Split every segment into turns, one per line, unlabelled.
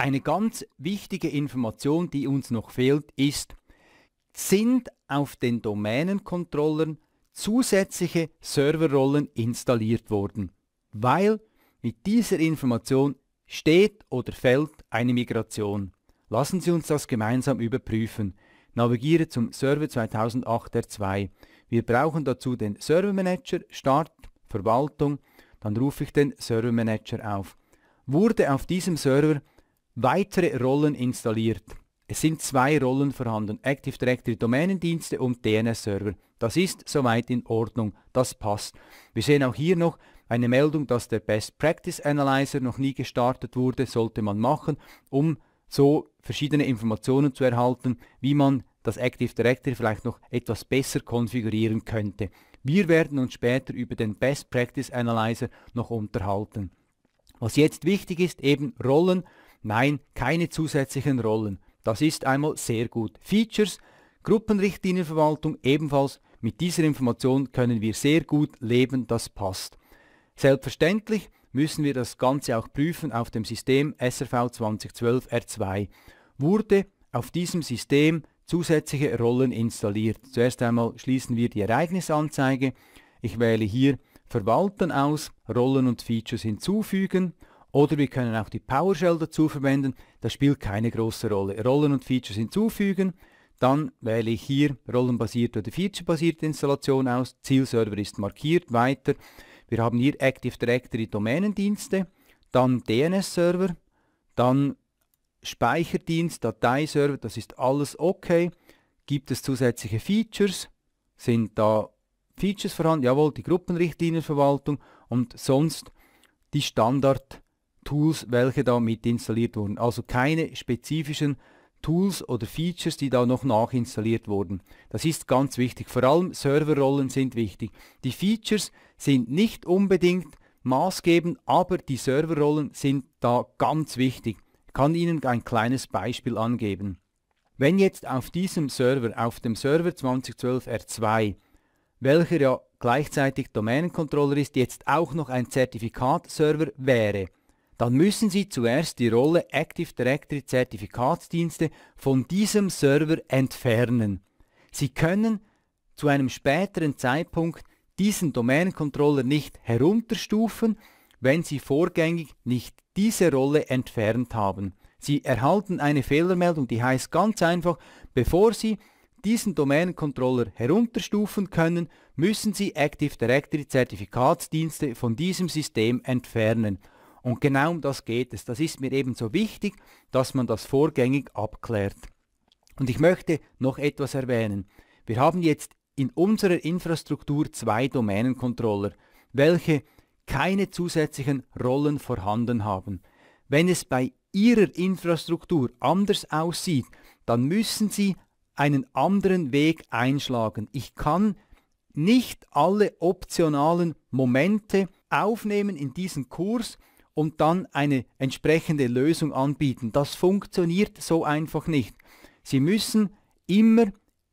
Eine ganz wichtige Information, die uns noch fehlt, ist, sind auf den Domänencontrollern zusätzliche Serverrollen installiert worden, weil mit dieser Information steht oder fällt eine Migration. Lassen Sie uns das gemeinsam überprüfen. Navigiere zum Server 2008 R2. Wir brauchen dazu den Server Manager, Start, Verwaltung, dann rufe ich den Server Manager auf. Wurde auf diesem Server weitere Rollen installiert. Es sind zwei Rollen vorhanden, Active Directory Domänendienste und DNS Server. Das ist soweit in Ordnung, das passt. Wir sehen auch hier noch eine Meldung, dass der Best Practice Analyzer noch nie gestartet wurde, sollte man machen, um so verschiedene Informationen zu erhalten, wie man das Active Directory vielleicht noch etwas besser konfigurieren könnte. Wir werden uns später über den Best Practice Analyzer noch unterhalten. Was jetzt wichtig ist, eben Rollen Nein, keine zusätzlichen Rollen. Das ist einmal sehr gut. Features, Gruppenrichtlinienverwaltung ebenfalls. Mit dieser Information können wir sehr gut leben, das passt. Selbstverständlich müssen wir das Ganze auch prüfen auf dem System SRV 2012 R2. Wurde auf diesem System zusätzliche Rollen installiert. Zuerst einmal schließen wir die Ereignisanzeige. Ich wähle hier Verwalten aus, Rollen und Features hinzufügen oder wir können auch die PowerShell dazu verwenden. Das spielt keine große Rolle. Rollen und Features hinzufügen. Dann wähle ich hier rollenbasierte oder featurebasierte Installation aus. Zielserver ist markiert. Weiter. Wir haben hier Active Directory Domänendienste. Dann DNS-Server. Dann Speicherdienst, Dateiserver. Das ist alles okay. Gibt es zusätzliche Features? Sind da Features vorhanden? Jawohl, die Gruppenrichtlinienverwaltung und sonst die Standard Tools, welche da mit installiert wurden. Also keine spezifischen Tools oder Features, die da noch nachinstalliert wurden. Das ist ganz wichtig. Vor allem Serverrollen sind wichtig. Die Features sind nicht unbedingt maßgebend, aber die Serverrollen sind da ganz wichtig. Ich kann Ihnen ein kleines Beispiel angeben. Wenn jetzt auf diesem Server, auf dem Server 2012 R2, welcher ja gleichzeitig Domänencontroller ist, jetzt auch noch ein Zertifikatserver wäre, dann müssen Sie zuerst die Rolle Active Directory Zertifikatsdienste von diesem Server entfernen. Sie können zu einem späteren Zeitpunkt diesen Domain-Controller nicht herunterstufen, wenn Sie vorgängig nicht diese Rolle entfernt haben. Sie erhalten eine Fehlermeldung, die heißt ganz einfach, bevor Sie diesen Domain-Controller herunterstufen können, müssen Sie Active Directory Zertifikatsdienste von diesem System entfernen. Und genau um das geht es. Das ist mir eben so wichtig, dass man das vorgängig abklärt. Und ich möchte noch etwas erwähnen. Wir haben jetzt in unserer Infrastruktur zwei Domänencontroller, welche keine zusätzlichen Rollen vorhanden haben. Wenn es bei Ihrer Infrastruktur anders aussieht, dann müssen Sie einen anderen Weg einschlagen. Ich kann nicht alle optionalen Momente aufnehmen in diesen Kurs, und dann eine entsprechende Lösung anbieten. Das funktioniert so einfach nicht. Sie müssen immer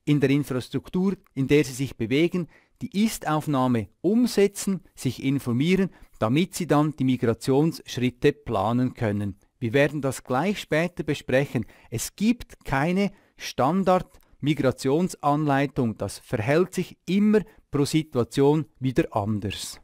in der Infrastruktur, in der sie sich bewegen, die Ist-Aufnahme umsetzen, sich informieren, damit sie dann die Migrationsschritte planen können. Wir werden das gleich später besprechen. Es gibt keine Standard-Migrationsanleitung. Das verhält sich immer pro Situation wieder anders.